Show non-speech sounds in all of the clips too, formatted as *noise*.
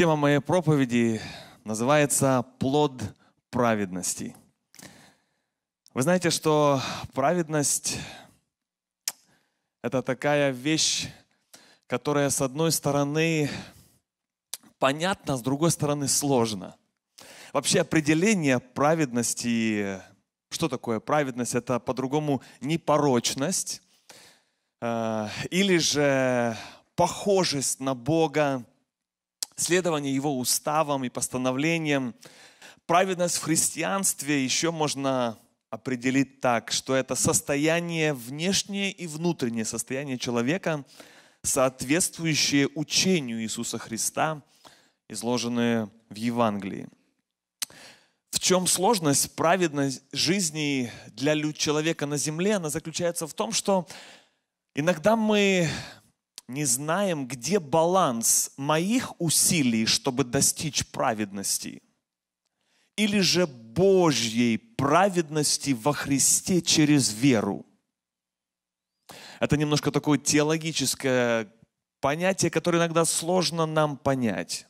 Тема моей проповеди называется «Плод праведности». Вы знаете, что праведность – это такая вещь, которая, с одной стороны, понятна, с другой стороны, сложна. Вообще определение праведности, что такое праведность, это по-другому непорочность, э, или же похожесть на Бога, следование Его уставам и постановлениям. Праведность в христианстве еще можно определить так, что это состояние внешнее и внутреннее, состояние человека, соответствующее учению Иисуса Христа, изложенное в Евангелии. В чем сложность праведной жизни для человека на земле? Она заключается в том, что иногда мы не знаем, где баланс моих усилий, чтобы достичь праведности, или же Божьей праведности во Христе через веру. Это немножко такое теологическое понятие, которое иногда сложно нам понять.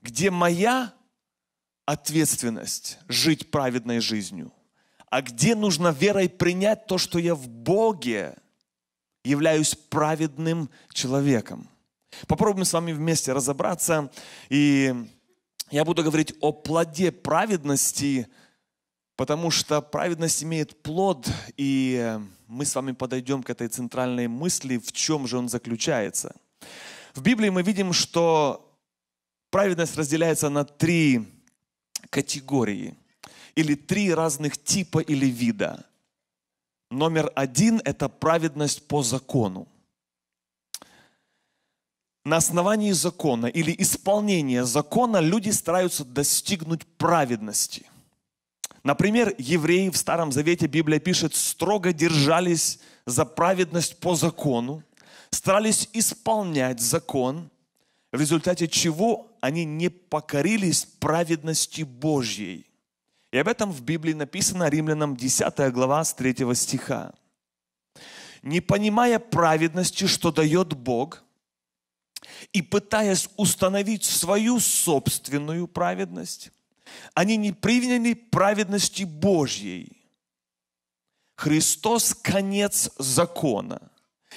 Где моя ответственность жить праведной жизнью, а где нужно верой принять то, что я в Боге – являюсь праведным человеком. Попробуем с вами вместе разобраться. И я буду говорить о плоде праведности, потому что праведность имеет плод, и мы с вами подойдем к этой центральной мысли, в чем же он заключается. В Библии мы видим, что праведность разделяется на три категории или три разных типа или вида. Номер один – это праведность по закону. На основании закона или исполнения закона люди стараются достигнуть праведности. Например, евреи в Старом Завете Библия пишет, строго держались за праведность по закону, старались исполнять закон, в результате чего они не покорились праведности Божьей – и об этом в Библии написано Римлянам 10 глава с 3 стиха. «Не понимая праведности, что дает Бог, и пытаясь установить свою собственную праведность, они не приняли праведности Божьей. Христос – конец закона,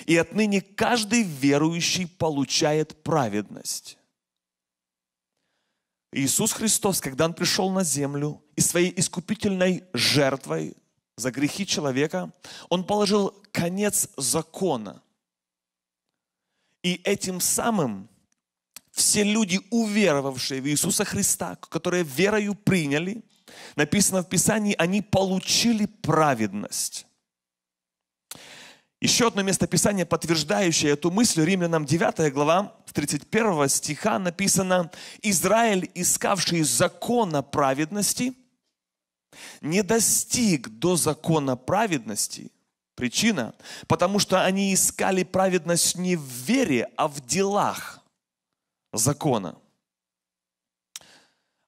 и отныне каждый верующий получает праведность. Иисус Христос, когда Он пришел на землю и своей искупительной жертвой за грехи человека, Он положил конец закона. И этим самым все люди, уверовавшие в Иисуса Христа, которые верою приняли, написано в Писании, они получили праведность. Еще одно местописание, подтверждающее эту мысль, Римлянам 9 глава, с 31 стиха написано, «Израиль, искавший закона праведности, не достиг до закона праведности». Причина, потому что они искали праведность не в вере, а в делах закона.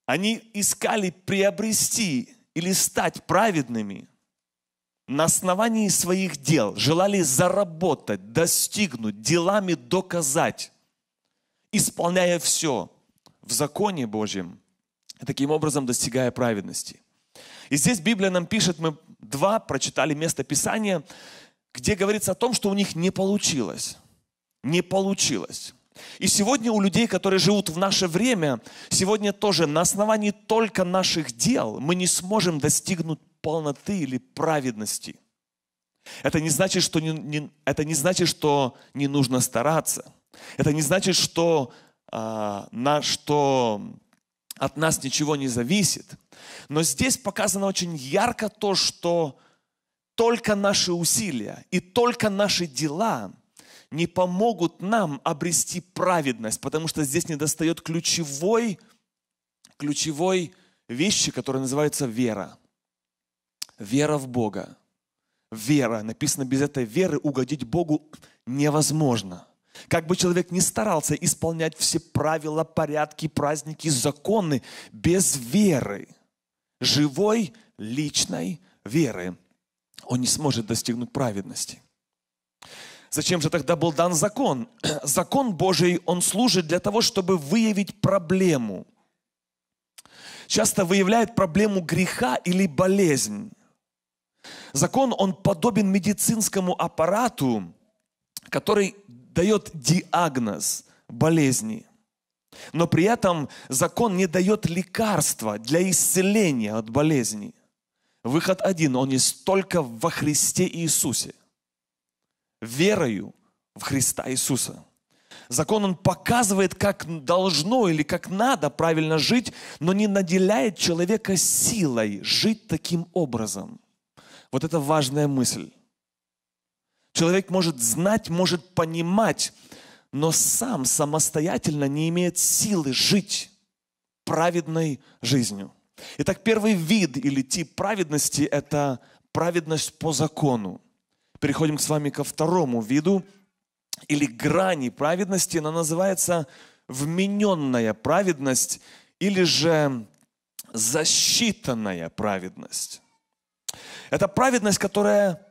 Они искали приобрести или стать праведными – на основании своих дел желали заработать, достигнуть, делами доказать, исполняя все в законе Божьем, таким образом достигая праведности. И здесь Библия нам пишет, мы два прочитали место Писания, где говорится о том, что у них не получилось. Не получилось. И сегодня у людей, которые живут в наше время, сегодня тоже на основании только наших дел мы не сможем достигнуть полноты или праведности. Это не значит, что не, не, это не, значит, что не нужно стараться. Это не значит, что, э, на, что от нас ничего не зависит. Но здесь показано очень ярко то, что только наши усилия и только наши дела не помогут нам обрести праведность, потому что здесь недостает ключевой, ключевой вещи, которая называется вера – Вера в Бога. Вера. Написано, без этой веры угодить Богу невозможно. Как бы человек ни старался исполнять все правила, порядки, праздники, законы, без веры, живой личной веры, он не сможет достигнуть праведности. Зачем же тогда был дан закон? *clears throat* Закон Божий, он служит для того, чтобы выявить проблему. Часто выявляет проблему греха или болезнь. Закон, он подобен медицинскому аппарату, который дает диагноз болезни. Но при этом закон не дает лекарства для исцеления от болезни. Выход один, он есть только во Христе Иисусе. Верою в Христа Иисуса. Закон, он показывает, как должно или как надо правильно жить, но не наделяет человека силой жить таким образом – вот это важная мысль. Человек может знать, может понимать, но сам самостоятельно не имеет силы жить праведной жизнью. Итак, первый вид или тип праведности – это праведность по закону. Переходим с вами ко второму виду или грани праведности. Она называется вмененная праведность или же засчитанная праведность. Это праведность, которая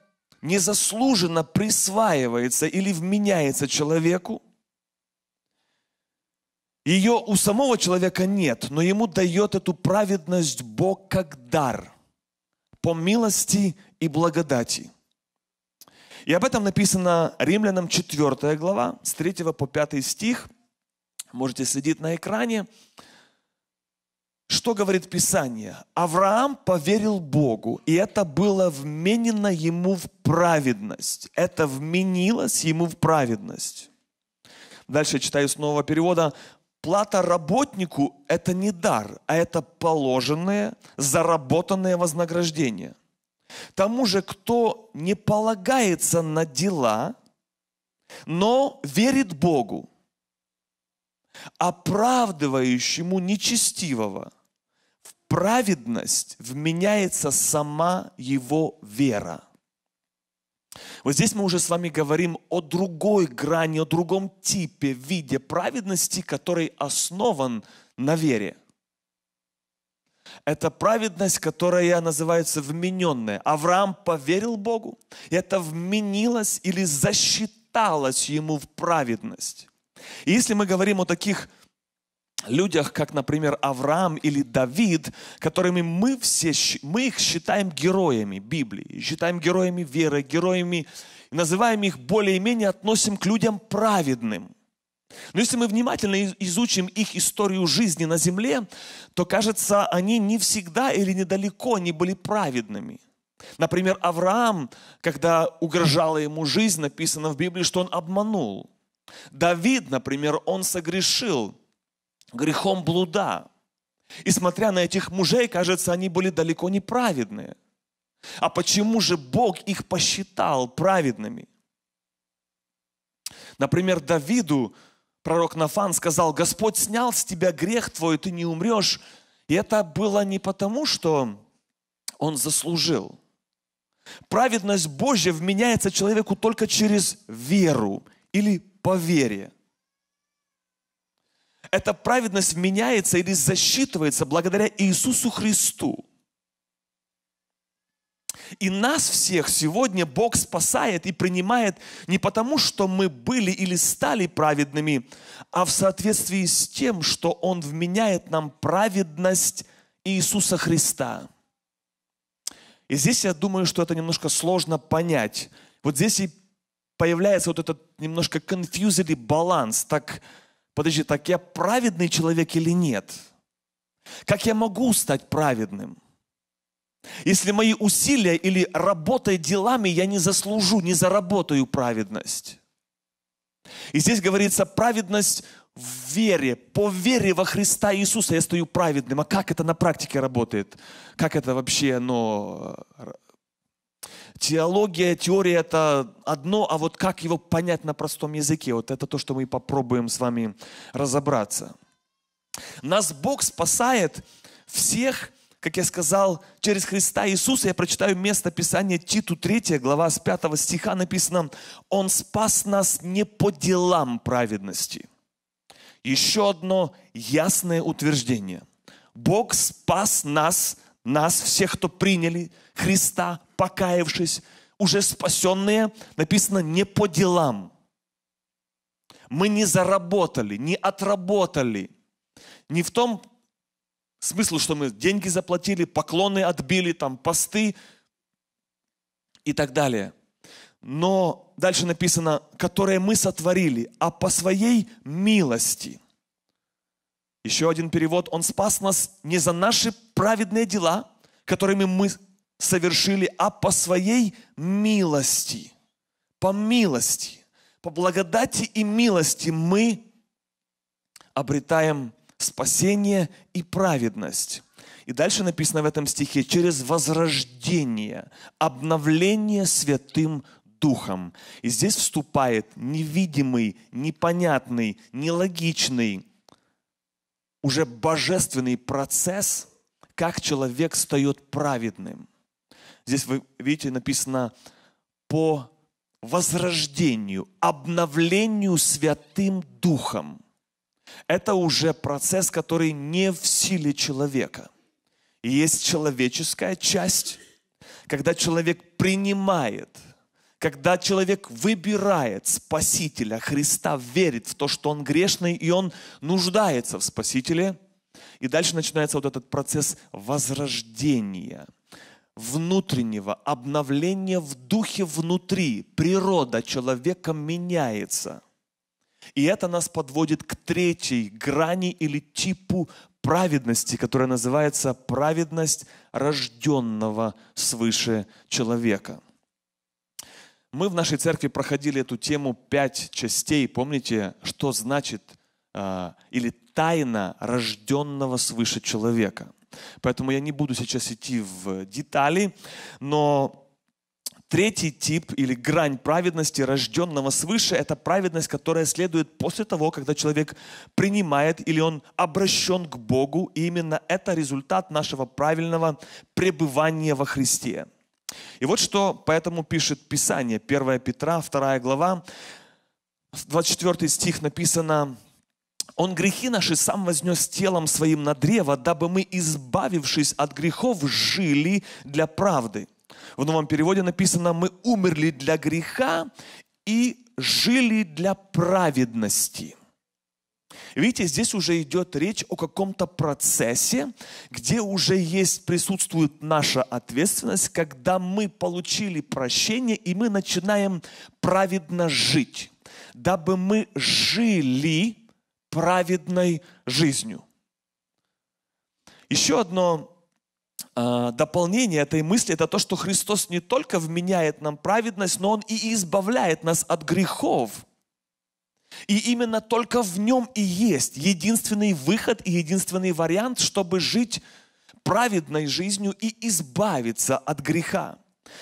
незаслуженно присваивается или вменяется человеку. Ее у самого человека нет, но ему дает эту праведность Бог как дар по милости и благодати. И об этом написано Римлянам 4 глава, с 3 по 5 стих. Можете следить на экране. Что говорит Писание? Авраам поверил Богу, и это было вменено ему в праведность. Это вменилось ему в праведность. Дальше читаю с нового перевода. Плата работнику – это не дар, а это положенное, заработанное вознаграждение. Тому же, кто не полагается на дела, но верит Богу, оправдывающему нечестивого – праведность вменяется сама его вера. Вот здесь мы уже с вами говорим о другой грани, о другом типе, виде праведности, который основан на вере. Это праведность, которая называется вмененная. Авраам поверил Богу, и это вменилось или засчиталось ему в праведность. И если мы говорим о таких людях, как, например, Авраам или Давид, которыми мы все, мы их считаем героями Библии, считаем героями веры, героями, называем их более-менее, относим к людям праведным. Но если мы внимательно изучим их историю жизни на земле, то, кажется, они не всегда или недалеко не были праведными – Например, Авраам, когда угрожала ему жизнь, написано в Библии, что он обманул. Давид, например, он согрешил грехом блуда. И смотря на этих мужей, кажется, они были далеко не праведные. А почему же Бог их посчитал праведными? Например, Давиду пророк Нафан сказал, «Господь снял с тебя грех твой, ты не умрешь». И это было не потому, что он заслужил. Праведность Божья вменяется человеку только через веру или поверие эта праведность вменяется или засчитывается благодаря Иисусу Христу. И нас всех сегодня Бог спасает и принимает не потому, что мы были или стали праведными, а в соответствии с тем, что Он вменяет нам праведность Иисуса Христа. И здесь я думаю, что это немножко сложно понять. Вот здесь и появляется вот этот немножко confused баланс. Так подожди, так я праведный человек или нет? Как я могу стать праведным? Если мои усилия или работая делами я не заслужу, не заработаю праведность. И здесь говорится праведность в вере, по вере во Христа Иисуса я стою праведным. А как это на практике работает? Как это вообще оно Теология, теория – это одно, а вот как его понять на простом языке, вот это то, что мы попробуем с вами разобраться. Нас Бог спасает всех, как я сказал, через Христа Иисуса. Я прочитаю место Писания Титу 3, глава с 5 стиха написано, «Он спас нас не по делам праведности». Еще одно ясное утверждение. Бог спас нас, нас, всех, кто приняли Христа покаявшись, уже спасенные, написано, не по делам. Мы не заработали, не отработали. Не в том смысле, что мы деньги заплатили, поклоны отбили, там, посты и так далее. Но дальше написано, которые мы сотворили, а по своей милости. Еще один перевод, он спас нас не за наши праведные дела, которыми мы совершили, а по своей милости, по милости, по благодати и милости мы обретаем спасение и праведность. И дальше написано в этом стихе, через возрождение, обновление Святым Духом. И здесь вступает невидимый, непонятный, нелогичный, уже божественный процесс, как человек встает праведным – Здесь вы видите, написано по возрождению, обновлению Святым Духом. Это уже процесс, который не в силе человека. есть человеческая часть, когда человек принимает, когда человек выбирает Спасителя, Христа, верит в то, что он грешный, и он нуждается в Спасителе. И дальше начинается вот этот процесс возрождения – внутреннего обновления в духе внутри природа человека меняется. И это нас подводит к третьей грани или типу праведности, которая называется праведность рожденного свыше человека. Мы в нашей церкви проходили эту тему пять частей. Помните, что значит э, или тайна рожденного свыше человека – Поэтому я не буду сейчас идти в детали, но Третий тип или грань праведности, рожденного свыше, это праведность, которая следует после того, когда человек принимает или он обращен к Богу. И именно это результат нашего правильного пребывания во Христе. И вот что поэтому пишет Писание. 1 Петра, 2 глава, 24 стих написано он грехи наши сам вознес телом своим на древо, дабы мы, избавившись от грехов, жили для правды. В новом переводе написано, мы умерли для греха и жили для праведности. Видите, здесь уже идет речь о каком-то процессе, где уже есть, присутствует наша ответственность, когда мы получили прощение, и мы начинаем праведно жить, дабы мы жили праведной жизнью. Еще одно а, дополнение этой мысли – это то, что Христос не только вменяет нам праведность, но Он и избавляет нас от грехов. И именно только в Нем и есть единственный выход и единственный вариант, чтобы жить праведной жизнью и избавиться от греха,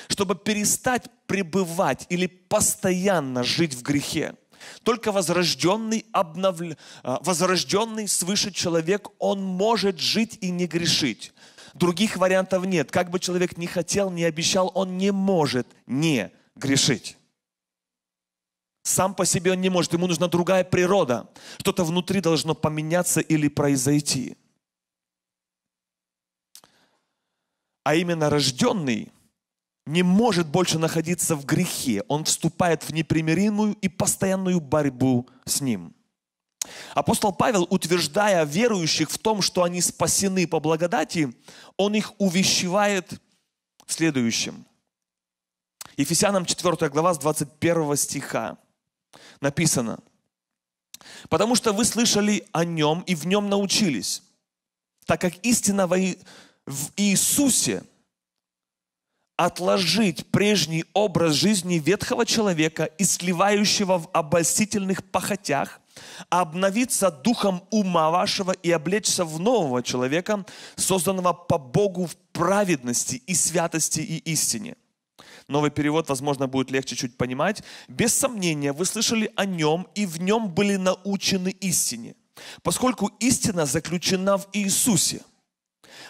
чтобы перестать пребывать или постоянно жить в грехе. Только возрожденный, обновл... А, возрожденный свыше человек, он может жить и не грешить. Других вариантов нет. Как бы человек ни хотел, ни обещал, он не может не грешить. Сам по себе он не может, ему нужна другая природа. Что-то внутри должно поменяться или произойти. А именно рожденный – не может больше находиться в грехе. Он вступает в непримиримую и постоянную борьбу с ним. Апостол Павел, утверждая верующих в том, что они спасены по благодати, он их увещевает в следующем. Ефесянам 4 глава с 21 стиха написано. «Потому что вы слышали о Нем и в Нем научились, так как истина в Иисусе – отложить прежний образ жизни ветхого человека и сливающего в обольстительных похотях, а обновиться духом ума вашего и облечься в нового человека, созданного по Богу в праведности и святости и истине. Новый перевод, возможно, будет легче чуть понимать. Без сомнения, вы слышали о нем и в нем были научены истине, поскольку истина заключена в Иисусе.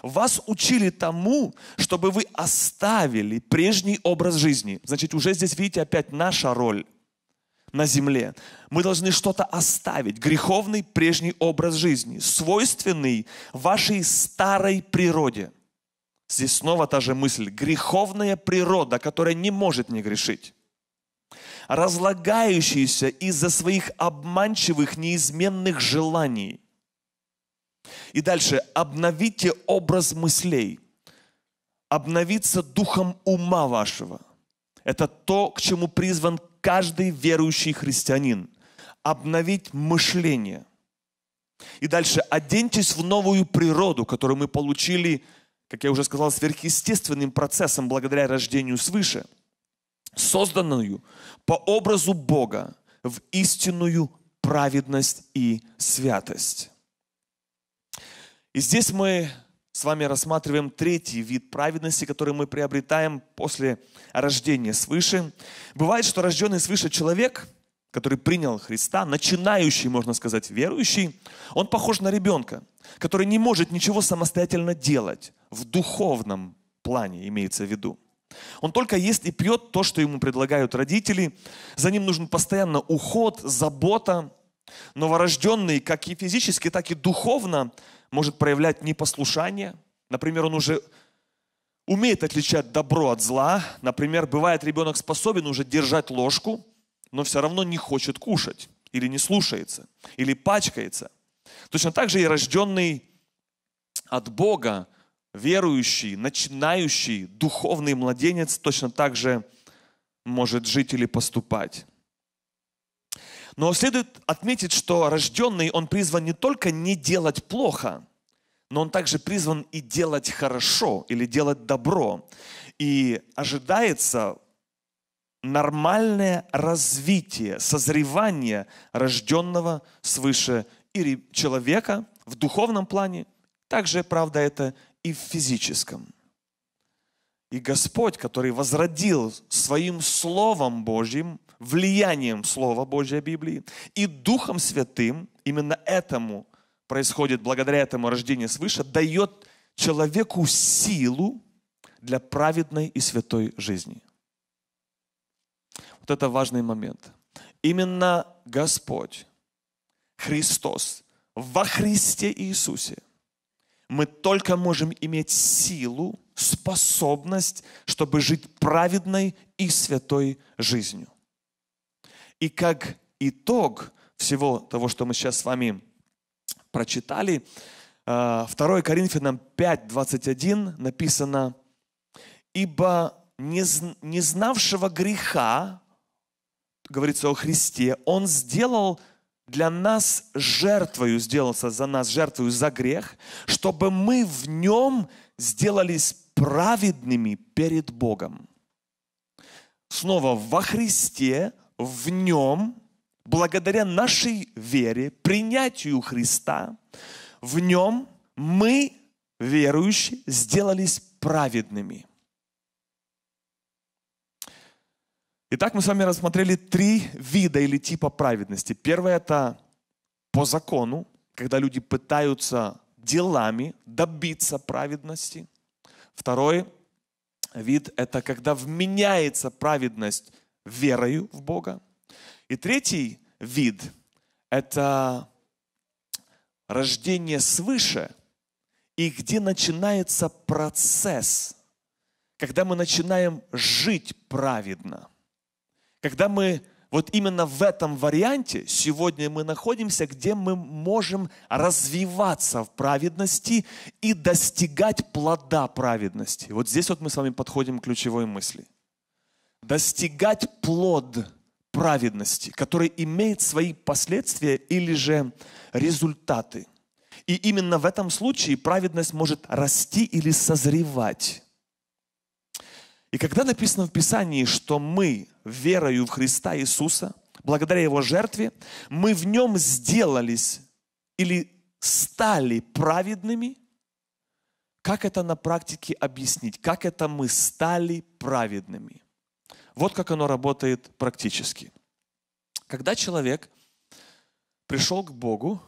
Вас учили тому, чтобы вы оставили прежний образ жизни. Значит, уже здесь, видите, опять наша роль на земле. Мы должны что-то оставить. Греховный прежний образ жизни, свойственный вашей старой природе. Здесь снова та же мысль. Греховная природа, которая не может не грешить разлагающиеся из-за своих обманчивых неизменных желаний – и дальше. Обновите образ мыслей. Обновиться духом ума вашего. Это то, к чему призван каждый верующий христианин. Обновить мышление. И дальше. Оденьтесь в новую природу, которую мы получили, как я уже сказал, сверхъестественным процессом благодаря рождению свыше, созданную по образу Бога в истинную праведность и святость. И здесь мы с вами рассматриваем третий вид праведности, который мы приобретаем после рождения свыше. Бывает, что рожденный свыше человек, который принял Христа, начинающий, можно сказать, верующий, он похож на ребенка, который не может ничего самостоятельно делать в духовном плане, имеется в виду. Он только ест и пьет то, что ему предлагают родители. За ним нужен постоянно уход, забота. Новорожденный, как и физически, так и духовно, может проявлять непослушание. Например, он уже умеет отличать добро от зла. Например, бывает ребенок способен уже держать ложку, но все равно не хочет кушать, или не слушается, или пачкается. Точно так же и рожденный от Бога, верующий, начинающий, духовный младенец точно так же может жить или поступать. Но следует отметить, что рожденный, он призван не только не делать плохо, но он также призван и делать хорошо или делать добро. И ожидается нормальное развитие, созревание рожденного свыше и человека в духовном плане, также, правда, это и в физическом. И Господь, который возродил своим Словом Божьим влиянием Слова Божьей Библии и Духом Святым, именно этому происходит благодаря этому рождение свыше, дает человеку силу для праведной и святой жизни. Вот это важный момент. Именно Господь, Христос, во Христе Иисусе мы только можем иметь силу, способность, чтобы жить праведной и святой жизнью. И как итог всего того, что мы сейчас с вами прочитали, 2 э, Коринфянам 5:21 написано, «Ибо не, знавшего греха, говорится о Христе, Он сделал для нас жертвою, сделался за нас жертвою за грех, чтобы мы в нем сделались праведными перед Богом. Снова во Христе в нем, благодаря нашей вере, принятию Христа, в нем мы, верующие, сделались праведными. Итак, мы с вами рассмотрели три вида или типа праведности. Первое – это по закону, когда люди пытаются делами добиться праведности. Второй вид – это когда вменяется праведность верою в Бога. И третий вид – это рождение свыше, и где начинается процесс, когда мы начинаем жить праведно. Когда мы вот именно в этом варианте сегодня мы находимся, где мы можем развиваться в праведности и достигать плода праведности. Вот здесь вот мы с вами подходим к ключевой мысли – достигать плод праведности, который имеет свои последствия или же результаты. И именно в этом случае праведность может расти или созревать. И когда написано в Писании, что мы верою в Христа Иисуса, благодаря Его жертве, мы в Нем сделались или стали праведными, как это на практике объяснить? Как это мы стали праведными? Вот как оно работает практически. Когда человек пришел к Богу,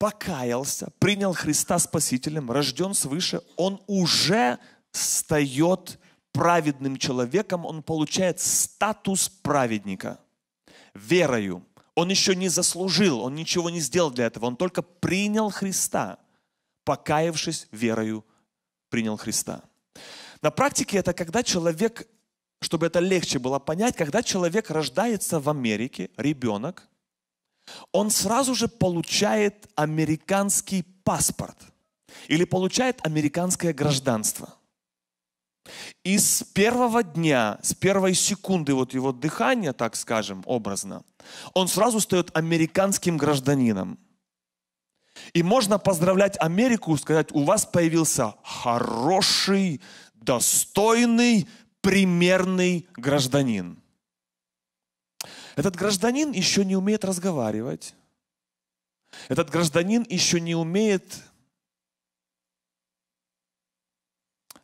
покаялся, принял Христа Спасителем, рожден свыше, он уже стает праведным человеком, он получает статус праведника верою. Он еще не заслужил, он ничего не сделал для этого, он только принял Христа, покаявшись верою, принял Христа. На практике это когда человек чтобы это легче было понять, когда человек рождается в Америке, ребенок, он сразу же получает американский паспорт или получает американское гражданство. И с первого дня, с первой секунды вот его дыхания, так скажем, образно, он сразу стает американским гражданином. И можно поздравлять Америку, сказать, у вас появился хороший, достойный, примерный гражданин. Этот гражданин еще не умеет разговаривать. Этот гражданин еще не умеет,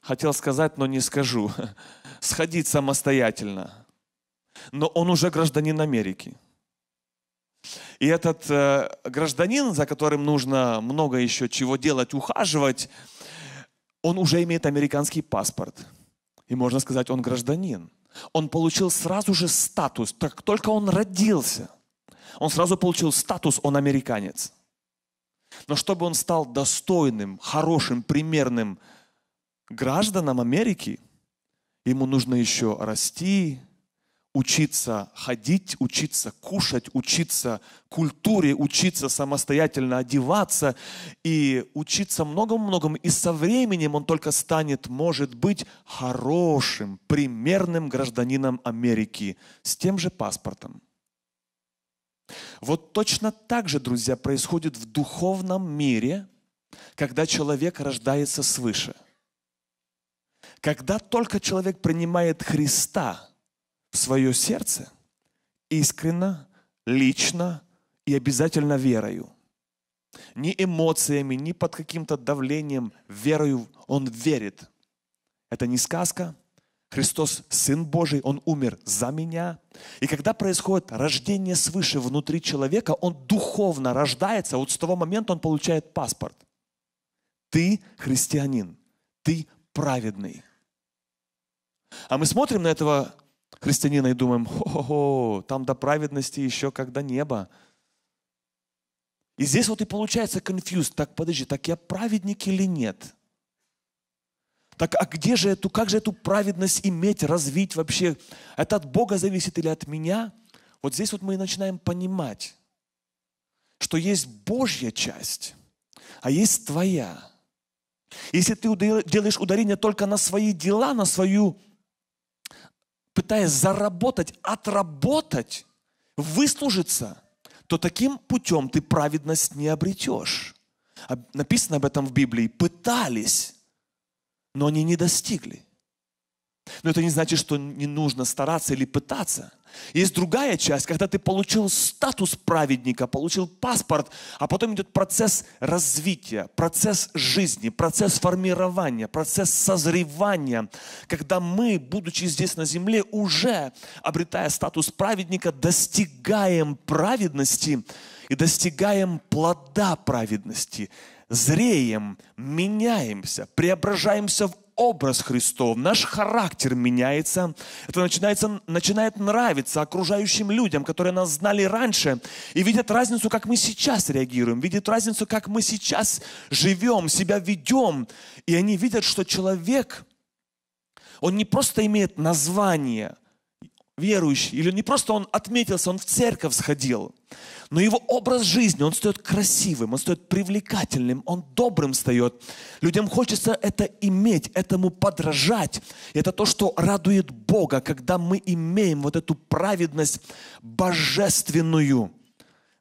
хотел сказать, но не скажу, *laughs* сходить самостоятельно. Но он уже гражданин Америки. И этот э, гражданин, за которым нужно много еще чего делать, ухаживать, он уже имеет американский паспорт – и можно сказать, он гражданин. Он получил сразу же статус, как только он родился. Он сразу получил статус, он американец. Но чтобы он стал достойным, хорошим, примерным гражданам Америки, ему нужно еще расти, учиться ходить, учиться кушать, учиться культуре, учиться самостоятельно одеваться и учиться многому-многому. И со временем он только станет, может быть, хорошим, примерным гражданином Америки с тем же паспортом. Вот точно так же, друзья, происходит в духовном мире, когда человек рождается свыше. Когда только человек принимает Христа – в свое сердце искренно, лично и обязательно верою. Ни эмоциями, ни под каким-то давлением, верою он верит. Это не сказка. Христос, Сын Божий, Он умер за меня. И когда происходит рождение свыше внутри человека, он духовно рождается, вот с того момента он получает паспорт. Ты христианин, ты праведный. А мы смотрим на этого христианина и думаем, о, там до праведности еще когда небо. И здесь вот и получается конфьюз. Так, подожди, так я праведник или нет? Так, а где же эту, как же эту праведность иметь, развить вообще? Это от Бога зависит или от меня? Вот здесь вот мы и начинаем понимать, что есть Божья часть, а есть твоя. Если ты делаешь ударение только на свои дела, на свою пытаясь заработать, отработать, выслужиться, то таким путем ты праведность не обретешь. Написано об этом в Библии. Пытались, но они не достигли. Но это не значит, что не нужно стараться или пытаться – есть другая часть, когда ты получил статус праведника, получил паспорт, а потом идет процесс развития, процесс жизни, процесс формирования, процесс созревания, когда мы, будучи здесь на земле, уже обретая статус праведника, достигаем праведности и достигаем плода праведности, зреем, меняемся, преображаемся в образ Христов, наш характер меняется. Это начинается, начинает нравиться окружающим людям, которые нас знали раньше, и видят разницу, как мы сейчас реагируем, видят разницу, как мы сейчас живем, себя ведем. И они видят, что человек, он не просто имеет название – верующий, или не просто он отметился, он в церковь сходил, но его образ жизни, он стоит красивым, он стоит привлекательным, он добрым встает. Людям хочется это иметь, этому подражать. это то, что радует Бога, когда мы имеем вот эту праведность божественную,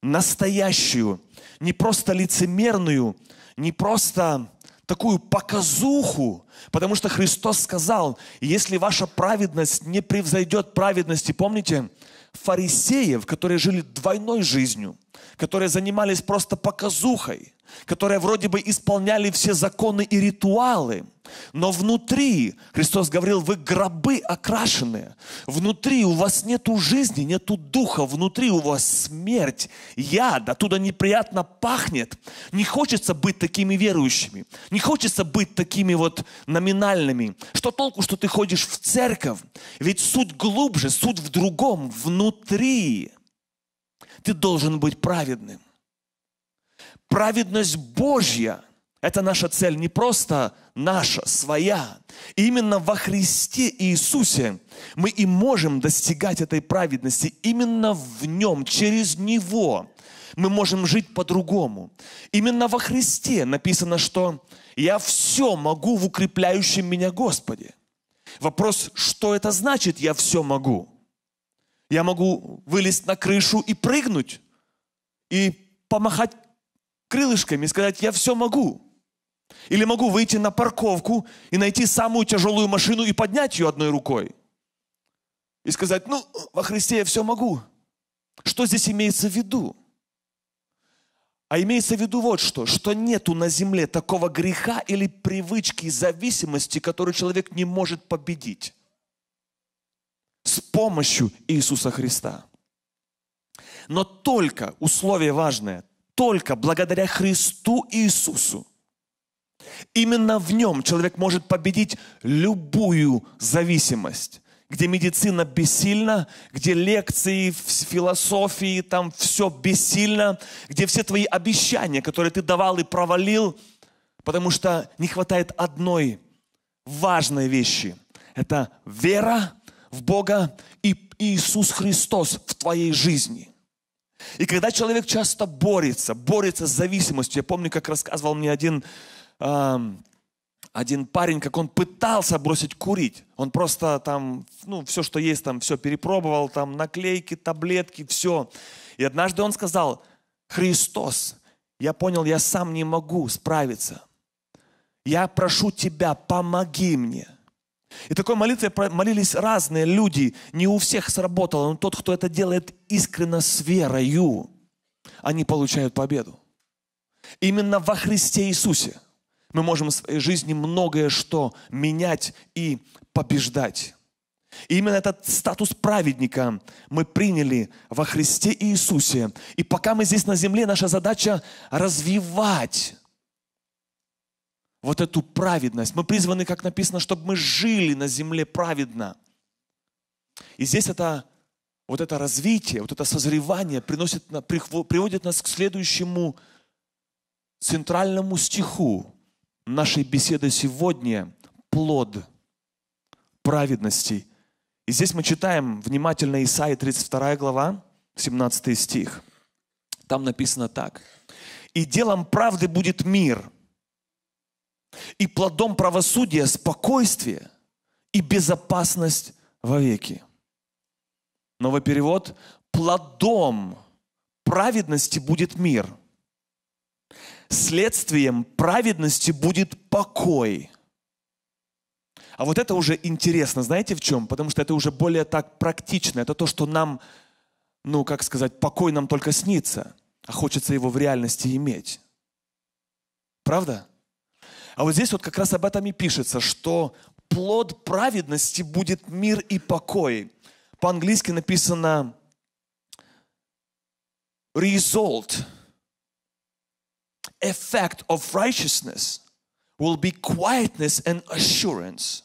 настоящую, не просто лицемерную, не просто такую показуху, потому что Христос сказал, если ваша праведность не превзойдет праведности, помните, фарисеев, которые жили двойной жизнью, которые занимались просто показухой, которые вроде бы исполняли все законы и ритуалы, но внутри, Христос говорил, вы гробы окрашенные, внутри у вас нету жизни, нету духа, внутри у вас смерть, яд, оттуда неприятно пахнет. Не хочется быть такими верующими, не хочется быть такими вот номинальными. Что толку, что ты ходишь в церковь? Ведь суть глубже, суть в другом, внутри. Ты должен быть праведным праведность Божья. Это наша цель, не просто наша, своя. И именно во Христе Иисусе мы и можем достигать этой праведности. Именно в Нем, через Него мы можем жить по-другому. Именно во Христе написано, что «я все могу в укрепляющем меня Господе». Вопрос, что это значит «я все могу»? Я могу вылезть на крышу и прыгнуть, и помахать крылышками и сказать, я все могу. Или могу выйти на парковку и найти самую тяжелую машину и поднять ее одной рукой. И сказать, ну, во Христе я все могу. Что здесь имеется в виду? А имеется в виду вот что, что нету на земле такого греха или привычки и зависимости, которую человек не может победить с помощью Иисуса Христа. Но только, условие важное, только благодаря Христу Иисусу. Именно в нем человек может победить любую зависимость, где медицина бессильна, где лекции, философии, там все бессильно, где все твои обещания, которые ты давал и провалил, потому что не хватает одной важной вещи. Это вера в Бога и Иисус Христос в твоей жизни – и когда человек часто борется, борется с зависимостью, я помню, как рассказывал мне один, эм, один парень, как он пытался бросить курить. Он просто там, ну, все, что есть, там, все перепробовал, там, наклейки, таблетки, все. И однажды он сказал, Христос, я понял, я сам не могу справиться. Я прошу Тебя, помоги мне. И такой молитвой молились разные люди. Не у всех сработало, но тот, кто это делает искренно с верою, они получают победу. Именно во Христе Иисусе мы можем в своей жизни многое что менять и побеждать. И именно этот статус праведника мы приняли во Христе Иисусе. И пока мы здесь на земле, наша задача развивать вот эту праведность. Мы призваны, как написано, чтобы мы жили на земле праведно. И здесь это, вот это развитие, вот это созревание приносит, приводит нас к следующему центральному стиху нашей беседы сегодня – плод праведности. И здесь мы читаем внимательно Исаия 32 глава, 17 стих. Там написано так. «И делом правды будет мир» и плодом правосудия спокойствие и безопасность вовеки. Новый перевод. Плодом праведности будет мир. Следствием праведности будет покой. А вот это уже интересно, знаете в чем? Потому что это уже более так практично. Это то, что нам, ну, как сказать, покой нам только снится, а хочется его в реальности иметь. Правда? А вот здесь вот как раз об этом и пишется, что плод праведности будет мир и покой. По-английски написано result, effect of righteousness will be quietness and assurance.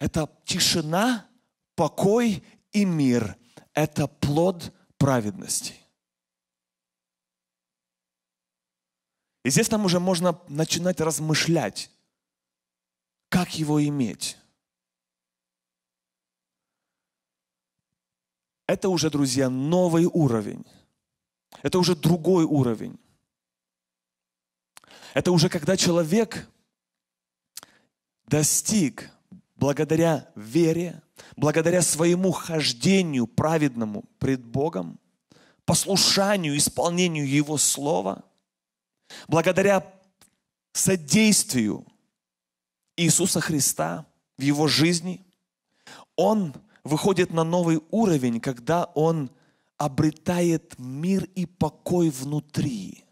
Это тишина, покой и мир. Это плод праведности. И здесь нам уже можно начинать размышлять, как его иметь. Это уже, друзья, новый уровень. Это уже другой уровень. Это уже когда человек достиг благодаря вере, благодаря своему хождению праведному пред Богом, послушанию, исполнению Его Слова – благодаря содействию Иисуса Христа в его жизни, он выходит на новый уровень, когда он обретает мир и покой внутри.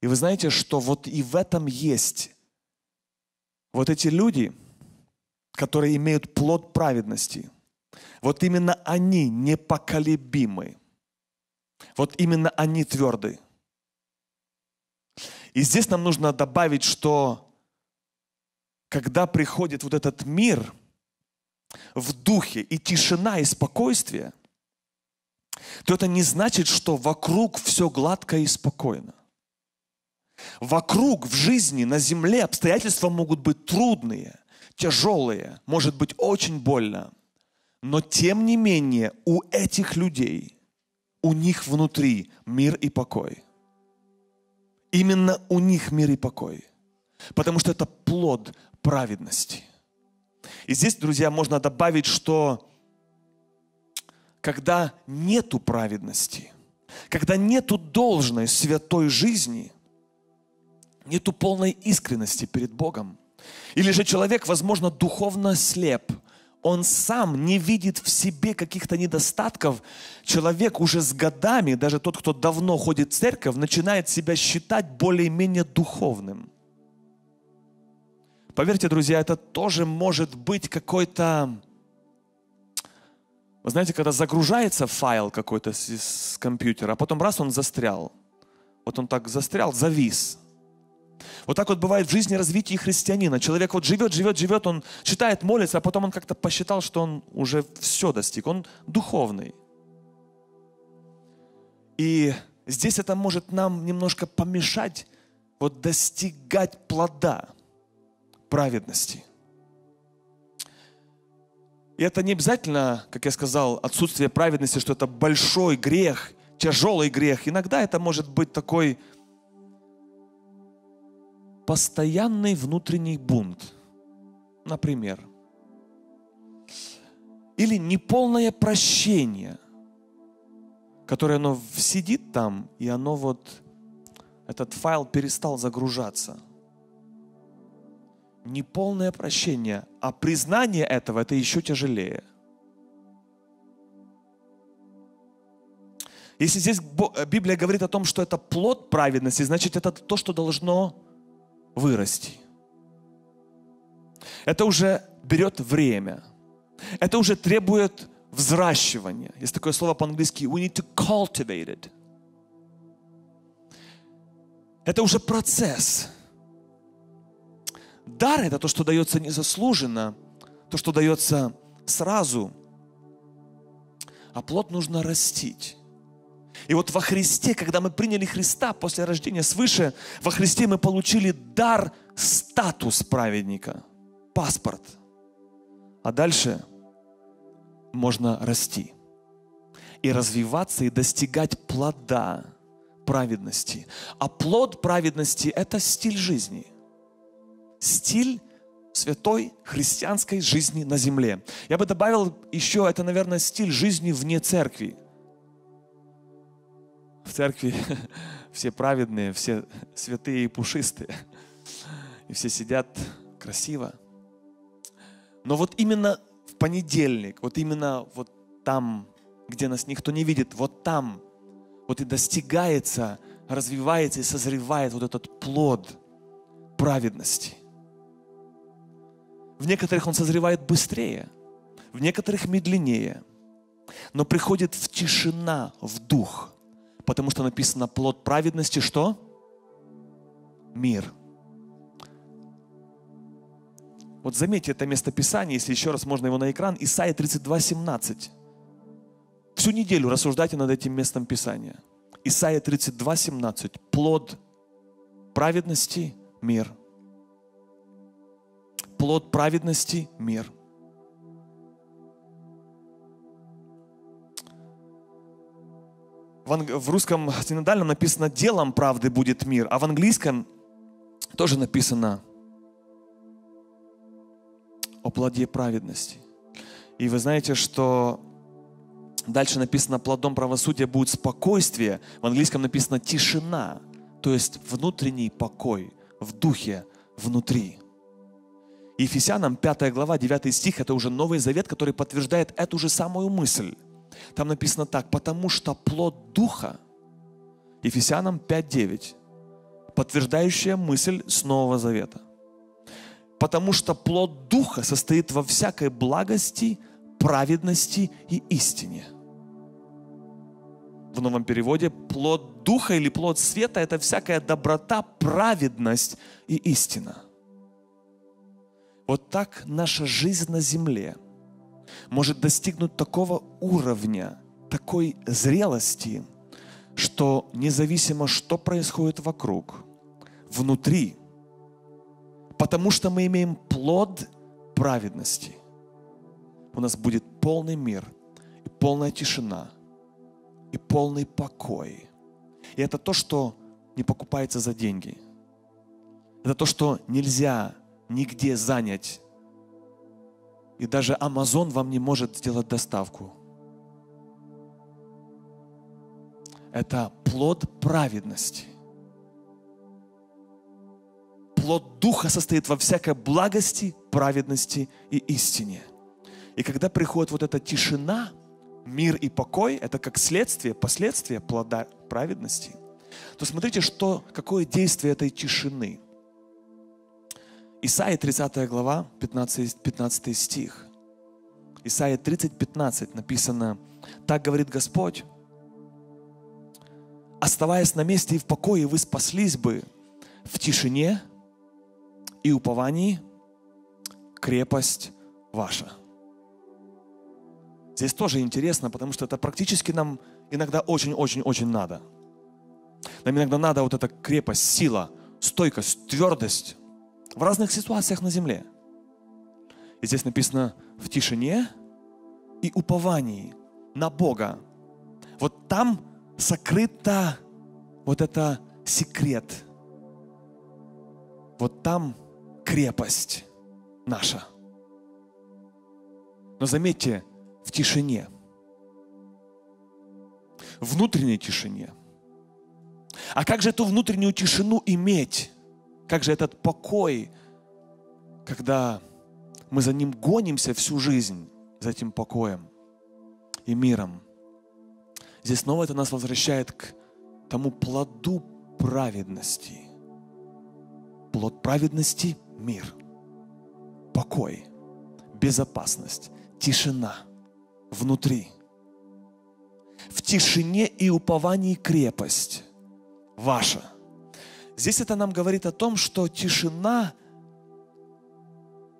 И вы знаете, что вот и в этом есть вот эти люди, которые имеют плод праведности, вот именно они непоколебимы. Вот именно они твердые. И здесь нам нужно добавить, что когда приходит вот этот мир в духе и тишина и спокойствие, то это не значит, что вокруг все гладко и спокойно. Вокруг в жизни, на земле обстоятельства могут быть трудные, тяжелые, может быть очень больно. Но тем не менее у этих людей – у них внутри мир и покой. Именно у них мир и покой. Потому что это плод праведности. И здесь, друзья, можно добавить, что когда нету праведности, когда нету должной святой жизни, нету полной искренности перед Богом, или же человек, возможно, духовно слеп – он сам не видит в себе каких-то недостатков. Человек уже с годами, даже тот, кто давно ходит в церковь, начинает себя считать более-менее духовным. Поверьте, друзья, это тоже может быть какой-то... Вы знаете, когда загружается файл какой-то с, с компьютера, а потом раз он застрял. Вот он так застрял, завис. Вот так вот бывает в жизни развития христианина. Человек вот живет, живет, живет, он читает, молится, а потом он как-то посчитал, что он уже все достиг. Он духовный. И здесь это может нам немножко помешать вот достигать плода праведности. И это не обязательно, как я сказал, отсутствие праведности, что это большой грех, тяжелый грех. Иногда это может быть такой постоянный внутренний бунт, например, или неполное прощение, которое оно сидит там, и оно вот, этот файл перестал загружаться. Неполное прощение, а признание этого, это еще тяжелее – Если здесь Библия говорит о том, что это плод праведности, значит это то, что должно вырасти. Это уже берет время. Это уже требует взращивания. Есть такое слово по-английски we need to cultivate it. Это уже процесс. Дар – это то, что дается незаслуженно, то, что дается сразу. А плод нужно растить. И вот во Христе, когда мы приняли Христа после рождения свыше, во Христе мы получили дар, статус праведника, паспорт. А дальше можно расти и развиваться, и достигать плода праведности. А плод праведности – это стиль жизни. Стиль святой христианской жизни на земле. Я бы добавил еще, это, наверное, стиль жизни вне церкви – в церкви *laughs* все праведные, все святые и пушистые. И все сидят красиво. Но вот именно в понедельник, вот именно вот там, где нас никто не видит, вот там, вот и достигается, развивается и созревает вот этот плод праведности. В некоторых он созревает быстрее, в некоторых медленнее, но приходит в тишина, в дух – потому что написано плод праведности, что? Мир. Вот заметьте это местописание, если еще раз можно его на экран, Исайя 32, 17. Всю неделю рассуждайте над этим местом Писания. Исайя 32, 17. Плод праведности – мир. Плод праведности – мир. в, русском синодальном написано «делом правды будет мир», а в английском тоже написано «о плоде праведности». И вы знаете, что дальше написано «плодом правосудия будет спокойствие», в английском написано «тишина», то есть внутренний покой в духе, внутри. Ефесянам 5 глава, 9 стих, это уже Новый Завет, который подтверждает эту же самую мысль. Там написано так, потому что плод Духа, Ефесянам 5.9, подтверждающая мысль с Нового Завета. Потому что плод Духа состоит во всякой благости, праведности и истине. В новом переводе плод Духа или плод света – это всякая доброта, праведность и истина. Вот так наша жизнь на земле – может достигнуть такого уровня, такой зрелости, что независимо, что происходит вокруг, внутри, потому что мы имеем плод праведности, у нас будет полный мир и полная тишина и полный покой. И это то, что не покупается за деньги. Это то, что нельзя нигде занять и даже Амазон вам не может сделать доставку. Это плод праведности. Плод Духа состоит во всякой благости, праведности и истине. И когда приходит вот эта тишина, мир и покой, это как следствие, последствие плода праведности, то смотрите, что, какое действие этой тишины – Исаия 30 глава, 15, 15 стих. Исаия 30, 15 написано, «Так говорит Господь, оставаясь на месте и в покое, вы спаслись бы в тишине и уповании крепость ваша». Здесь тоже интересно, потому что это практически нам иногда очень-очень-очень надо. Нам иногда надо вот эта крепость, сила, стойкость, твердость в разных ситуациях на земле. И здесь написано в тишине и уповании на Бога. Вот там сокрыто вот это секрет. Вот там крепость наша. Но заметьте, в тишине, внутренней тишине. А как же эту внутреннюю тишину иметь? Как же этот покой, когда мы за ним гонимся всю жизнь, за этим покоем и миром. Здесь снова это нас возвращает к тому плоду праведности. Плод праведности – мир, покой, безопасность, тишина внутри. В тишине и уповании крепость ваша – Здесь это нам говорит о том, что тишина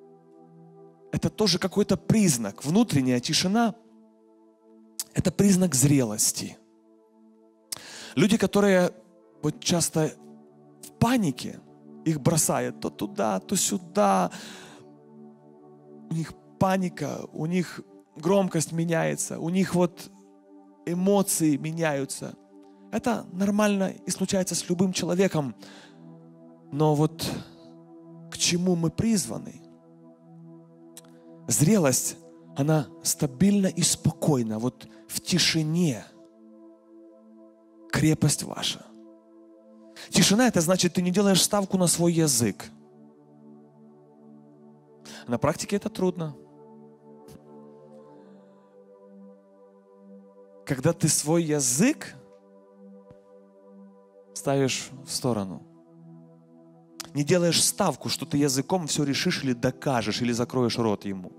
– это тоже какой-то признак. Внутренняя тишина – это признак зрелости. Люди, которые вот часто в панике, их бросает то туда, то сюда. У них паника, у них громкость меняется, у них вот эмоции меняются – это нормально и случается с любым человеком. Но вот к чему мы призваны? Зрелость, она стабильно и спокойно, вот в тишине. Крепость ваша. Тишина – это значит, ты не делаешь ставку на свой язык. На практике это трудно. Когда ты свой язык ставишь в сторону. Не делаешь ставку, что ты языком все решишь или докажешь, или закроешь рот ему.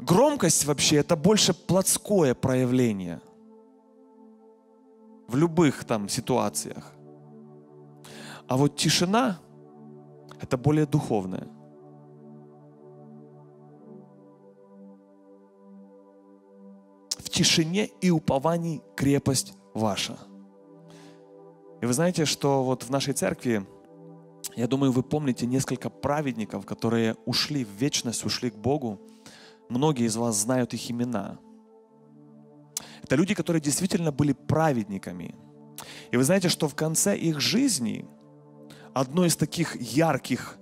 Громкость вообще это больше плотское проявление в любых там ситуациях. А вот тишина – это более духовное. В тишине и уповании крепость ваша. И вы знаете, что вот в нашей церкви, я думаю, вы помните несколько праведников, которые ушли в вечность, ушли к Богу. Многие из вас знают их имена. Это люди, которые действительно были праведниками. И вы знаете, что в конце их жизни одно из таких ярких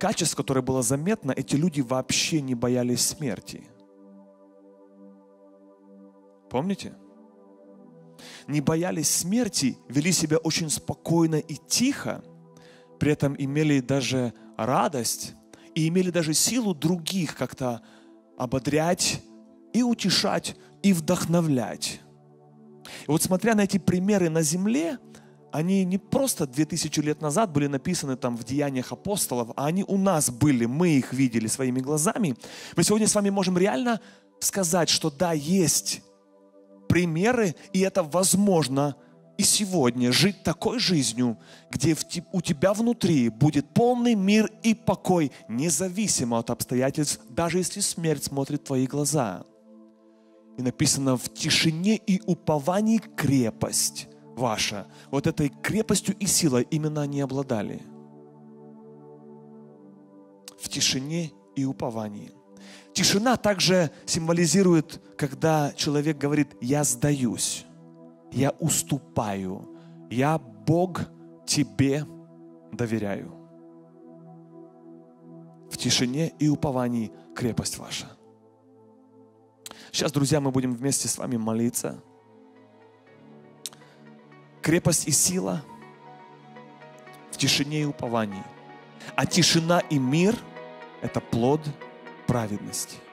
качеств, которое было заметно, эти люди вообще не боялись смерти. Помните? не боялись смерти, вели себя очень спокойно и тихо, при этом имели даже радость и имели даже силу других как-то ободрять и утешать и вдохновлять. И вот смотря на эти примеры на земле, они не просто 2000 лет назад были написаны там в деяниях апостолов, а они у нас были, мы их видели своими глазами. Мы сегодня с вами можем реально сказать, что да, есть примеры, и это возможно и сегодня жить такой жизнью, где у тебя внутри будет полный мир и покой, независимо от обстоятельств, даже если смерть смотрит в твои глаза. И написано в тишине и уповании крепость ваша. Вот этой крепостью и силой именно они обладали. В тишине и уповании. Тишина также символизирует, когда человек говорит, я сдаюсь, я уступаю, я Бог тебе доверяю. В тишине и уповании крепость ваша. Сейчас, друзья, мы будем вместе с вами молиться. Крепость и сила в тишине и уповании. А тишина и мир – это плод праведности.